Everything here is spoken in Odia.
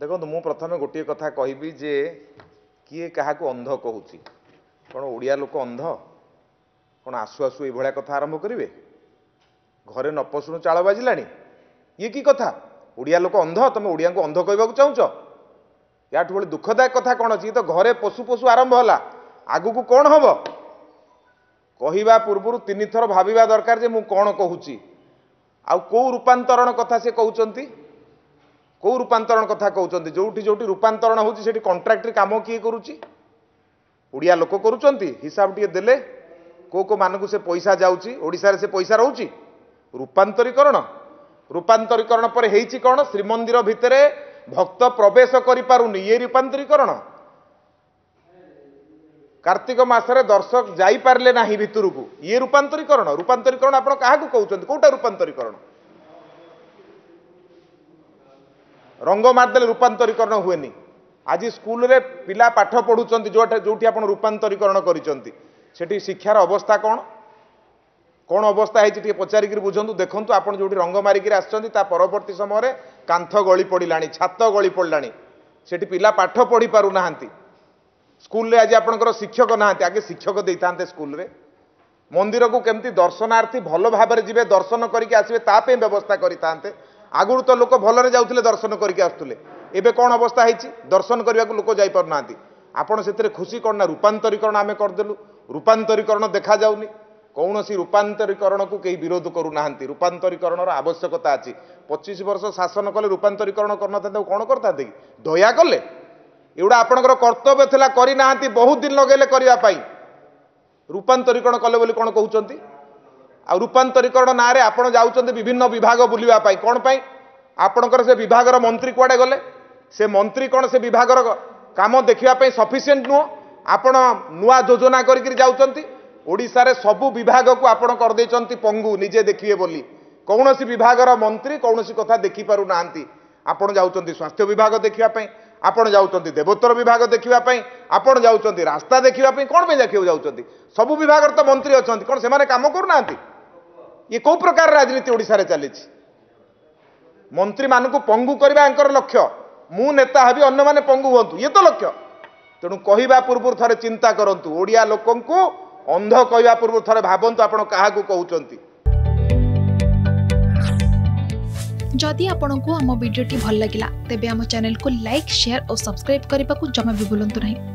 ଦେଖନ୍ତୁ ମୁଁ ପ୍ରଥମେ ଗୋଟିଏ କଥା କହିବି ଯେ କିଏ କାହାକୁ ଅନ୍ଧ କହୁଛି କ'ଣ ଓଡ଼ିଆ ଲୋକ ଅନ୍ଧ କ'ଣ ଆସୁ ଆସୁ ଏଇଭଳିଆ କଥା ଆରମ୍ଭ କରିବେ ଘରେ ନ ପଶୁଣୁ ଚାଳ ବାଜିଲାଣି ଇଏ କି କଥା ଓଡ଼ିଆ ଲୋକ ଅନ୍ଧ ତୁମେ ଓଡ଼ିଆଙ୍କୁ ଅନ୍ଧ କହିବାକୁ ଚାହୁଁଛ ୟାଠୁ ଭଳି ଦୁଃଖଦାୟକ କଥା କ'ଣ ଅଛି ତ ଘରେ ପଶୁ ପଶୁ ଆରମ୍ଭ ହେଲା ଆଗକୁ କ'ଣ ହେବ କହିବା ପୂର୍ବରୁ ତିନିଥର ଭାବିବା ଦରକାର ଯେ ମୁଁ କ'ଣ କହୁଛି ଆଉ କେଉଁ ରୂପାନ୍ତରଣ କଥା ସେ କହୁଛନ୍ତି କେଉଁ ରୂପାନ୍ତରଣ କଥା କହୁଛନ୍ତି ଯେଉଁଠି ଯେଉଁଠି ରୂପାନ୍ତରଣ ହେଉଛି ସେଠି କଣ୍ଟ୍ରାକ୍ଟରେ କାମ କିଏ କରୁଛି ଓଡ଼ିଆ ଲୋକ କରୁଛନ୍ତି ହିସାବ ଟିକେ ଦେଲେ କେଉଁ କେଉଁ ମାନଙ୍କୁ ସେ ପଇସା ଯାଉଛି ଓଡ଼ିଶାରେ ସେ ପଇସା ରହୁଛି ରୂପାନ୍ତରୀକରଣ ରୂପାନ୍ତରୀକରଣ ପରେ ହେଇଛି କ'ଣ ଶ୍ରୀମନ୍ଦିର ଭିତରେ ଭକ୍ତ ପ୍ରବେଶ କରିପାରୁନି ଇଏ ରୂପାନ୍ତରୀକରଣ କାର୍ତ୍ତିକ ମାସରେ ଦର୍ଶକ ଯାଇପାରିଲେ ନାହିଁ ଭିତରକୁ ଇଏ ରୂପାନ୍ତରୀକରଣ ରୂପାନ୍ତରୀକରଣ ଆପଣ କାହାକୁ କହୁଛନ୍ତି କେଉଁଟା ରୂପାନ୍ତରୀକରଣ ରଙ୍ଗ ମାରିଦେଲେ ରୂପାନ୍ତରୀକରଣ ହୁଏନି ଆଜି ସ୍କୁଲରେ ପିଲା ପାଠ ପଢ଼ୁଛନ୍ତି ଯେଉଁଠାରେ ଯେଉଁଠି ଆପଣ ରୂପାନ୍ତରୀକରଣ କରିଛନ୍ତି ସେଠି ଶିକ୍ଷାର ଅବସ୍ଥା କ'ଣ କ'ଣ ଅବସ୍ଥା ହେଇଛି ଟିକେ ପଚାରିକିରି ବୁଝନ୍ତୁ ଦେଖନ୍ତୁ ଆପଣ ଯେଉଁଠି ରଙ୍ଗ ମାରିକିରି ଆସିଛନ୍ତି ତା ପରବର୍ତ୍ତୀ ସମୟରେ କାନ୍ଥ ଗଳି ପଡ଼ିଲାଣି ଛାତ ଗଳି ପଡ଼ିଲାଣି ସେଠି ପିଲା ପାଠ ପଢ଼ିପାରୁନାହାନ୍ତି ସ୍କୁଲରେ ଆଜି ଆପଣଙ୍କର ଶିକ୍ଷକ ନାହାନ୍ତି ଆଗେ ଶିକ୍ଷକ ଦେଇଥାନ୍ତେ ସ୍କୁଲରେ ମନ୍ଦିରକୁ କେମିତି ଦର୍ଶନାର୍ଥୀ ଭଲ ଭାବରେ ଯିବେ ଦର୍ଶନ କରିକି ଆସିବେ ତା ପାଇଁ ବ୍ୟବସ୍ଥା କରିଥାନ୍ତେ ଆଗରୁ ତ ଲୋକ ଭଲରେ ଯାଉଥିଲେ ଦର୍ଶନ କରିକି ଆସୁଥିଲେ ଏବେ କ'ଣ ଅବସ୍ଥା ହେଇଛି ଦର୍ଶନ କରିବାକୁ ଲୋକ ଯାଇପାରୁନାହାନ୍ତି ଆପଣ ସେଥିରେ ଖୁସି କ'ଣ ନା ରୂପାନ୍ତରୀକରଣ ଆମେ କରିଦେଲୁ ରୂପାନ୍ତରୀକରଣ ଦେଖାଯାଉନି କୌଣସି ରୂପାନ୍ତରୀକରଣକୁ କେହି ବିରୋଧ କରୁନାହାନ୍ତି ରୂପାନ୍ତରୀକରଣର ଆବଶ୍ୟକତା ଅଛି ପଚିଶ ବର୍ଷ ଶାସନ କଲେ ରୂପାନ୍ତରୀକରଣ କରିନଥାନ୍ତେ କ'ଣ କରିଥାନ୍ତେ କି ଦୟା କଲେ ଏଗୁଡ଼ା ଆପଣଙ୍କର କର୍ତ୍ତବ୍ୟ ଥିଲା କରିନାହାନ୍ତି ବହୁତ ଦିନ ଲଗେଇଲେ କରିବା ପାଇଁ ରୂପାନ୍ତରୀକରଣ କଲେ ବୋଲି କ'ଣ କହୁଛନ୍ତି ଆଉ ରୂପାନ୍ତରୀକରଣ ନାଁରେ ଆପଣ ଯାଉଛନ୍ତି ବିଭିନ୍ନ ବିଭାଗ ବୁଲିବା ପାଇଁ କ'ଣ ପାଇଁ ଆପଣଙ୍କର ସେ ବିଭାଗର ମନ୍ତ୍ରୀ କୁଆଡ଼େ ଗଲେ ସେ ମନ୍ତ୍ରୀ କ'ଣ ସେ ବିଭାଗର କାମ ଦେଖିବା ପାଇଁ ସଫିସିଏଣ୍ଟ ନୁହଁ ଆପଣ ନୂଆ ଯୋଜନା କରିକିରି ଯାଉଛନ୍ତି ଓଡ଼ିଶାରେ ସବୁ ବିଭାଗକୁ ଆପଣ କରିଦେଇଛନ୍ତି ପଙ୍ଗୁ ନିଜେ ଦେଖିବେ ବୋଲି କୌଣସି ବିଭାଗର ମନ୍ତ୍ରୀ କୌଣସି କଥା ଦେଖିପାରୁନାହାନ୍ତି ଆପଣ ଯାଉଛନ୍ତି ସ୍ୱାସ୍ଥ୍ୟ ବିଭାଗ ଦେଖିବା ପାଇଁ ଆପଣ ଯାଉଛନ୍ତି ଦେବୋତ୍ତର ବିଭାଗ ଦେଖିବା ପାଇଁ ଆପଣ ଯାଉଛନ୍ତି ରାସ୍ତା ଦେଖିବା ପାଇଁ କ'ଣ ପାଇଁ ଦେଖିବାକୁ ଯାଉଛନ୍ତି ସବୁ ବିଭାଗର ତ ମନ୍ତ୍ରୀ ଅଛନ୍ତି କ'ଣ ସେମାନେ କାମ କରୁନାହାନ୍ତି ଇଏ କେଉଁ ପ୍ରକାର ରାଜନୀତି ଓଡ଼ିଶାରେ ଚାଲିଛି ମନ୍ତ୍ରୀମାନଙ୍କୁ ପଙ୍ଗୁ କରିବା ଆଙ୍କର ଲକ୍ଷ୍ୟ ମୁଁ ନେତା ହେବି ଅନ୍ୟମାନେ ପଙ୍ଗୁ ହୁଅନ୍ତୁ ଇଏ ତ ଲକ୍ଷ୍ୟ ତେଣୁ କହିବା ପୂର୍ବରୁ ଥରେ ଚିନ୍ତା କରନ୍ତୁ ଓଡ଼ିଆ ଲୋକଙ୍କୁ ଅନ୍ଧ କହିବା ପୂର୍ବରୁ ଥରେ ଭାବନ୍ତୁ ଆପଣ କାହାକୁ କହୁଛନ୍ତି ଯଦି ଆପଣଙ୍କୁ ଆମ ଭିଡ଼ିଓଟି ଭଲ ଲାଗିଲା ତେବେ ଆମ ଚ୍ୟାନେଲକୁ ଲାଇକ୍ ସେୟାର ଓ ସବସ୍କ୍ରାଇବ୍ କରିବାକୁ ଜମା ବି ଭୁଲନ୍ତୁ ନାହିଁ